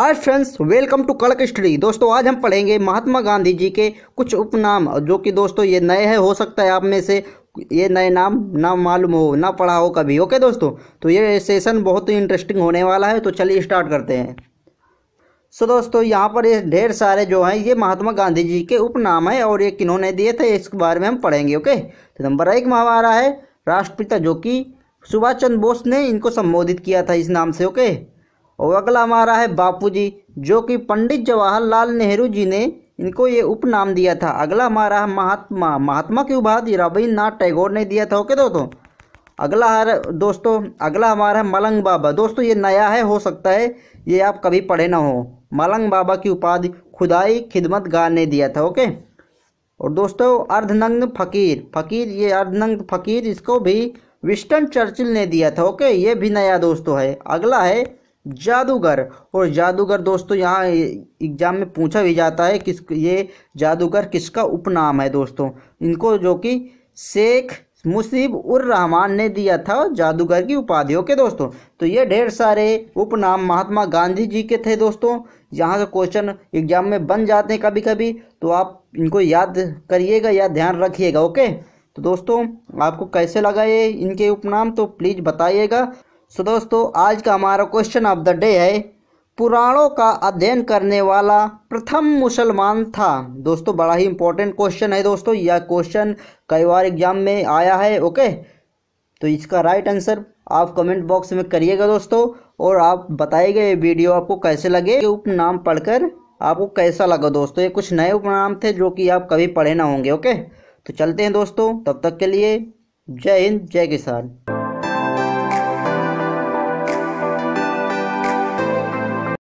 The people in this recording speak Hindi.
hi friends welcome to Kadak study दोस्तों आज हम पढ़ेंगे महात्मा गांधी जी के कुछ उपनाम जो कि दोस्तों ये नए हैं हो सकता है आप में से ये नए नाम ना मालूम हो ना पढ़ा हो कभी ओके दोस्तों तो ये सेशन बहुत ही इंटरेस्टिंग होने वाला है तो चलिए स्टार्ट करते हैं सो दोस्तों यहाँ पर ये ढेर सारे जो हैं ये महात्मा गांधी जी के उपनाम हैं और ये किन्होंने दिए थे इस बारे में हम पढ़ेंगे ओके तो नंबर एक महावारा है राष्ट्रपिता जो कि सुभाष चंद्र बोस ने इनको संबोधित किया था इस नाम से ओके और अगला हमारा है बापूजी जो कि पंडित जवाहरलाल नेहरू जी ने इनको ये उपनाम दिया था अगला हमारा है महात्मा महात्मा की उपाध रविन्द्रनाथ टैगोर ने दिया था ओके दोस्तों अगला है दोस्तों अगला हमारा है मलंग बाबा दोस्तों ये नया है हो सकता है ये आप कभी पढ़े ना हो मलंग बाबा की उपाधि खुदाई खिदमत गार ने दिया था ओके और दोस्तों अर्धनंग फकीर फकीर ये अर्धनंग फकीर इसको भी विस्टन चर्चिल ने दिया था ओके ये भी नया दोस्तों है अगला है जादूगर और जादूगर दोस्तों यहाँ एग्जाम में पूछा भी जाता है किस ये जादूगर किसका उपनाम है दोस्तों इनको जो कि शेख मुसीब उर रहमान ने दिया था जादूगर की उपाधि के दोस्तों तो ये ढेर सारे उपनाम महात्मा गांधी जी के थे दोस्तों यहाँ से क्वेश्चन एग्जाम में बन जाते हैं कभी कभी तो आप इनको याद करिएगा या ध्यान रखिएगा ओके तो दोस्तों आपको कैसे लगा ये इनके उपनाम तो प्लीज़ बताइएगा सो दोस्तों आज का हमारा क्वेश्चन ऑफ द डे है पुराणों का अध्ययन करने वाला प्रथम मुसलमान था दोस्तों बड़ा ही इंपॉर्टेंट क्वेश्चन है दोस्तों यह क्वेश्चन कई बार एग्जाम में आया है ओके तो इसका राइट आंसर आप कमेंट बॉक्स में करिएगा दोस्तों और आप बताइएगा ये वीडियो आपको कैसे लगे उपनाम पढ़कर आपको कैसा लगा दोस्तों ये कुछ नए उपनाम थे जो कि आप कभी पढ़े ना होंगे ओके तो चलते हैं दोस्तों तब तक के लिए जय हिंद जय किसान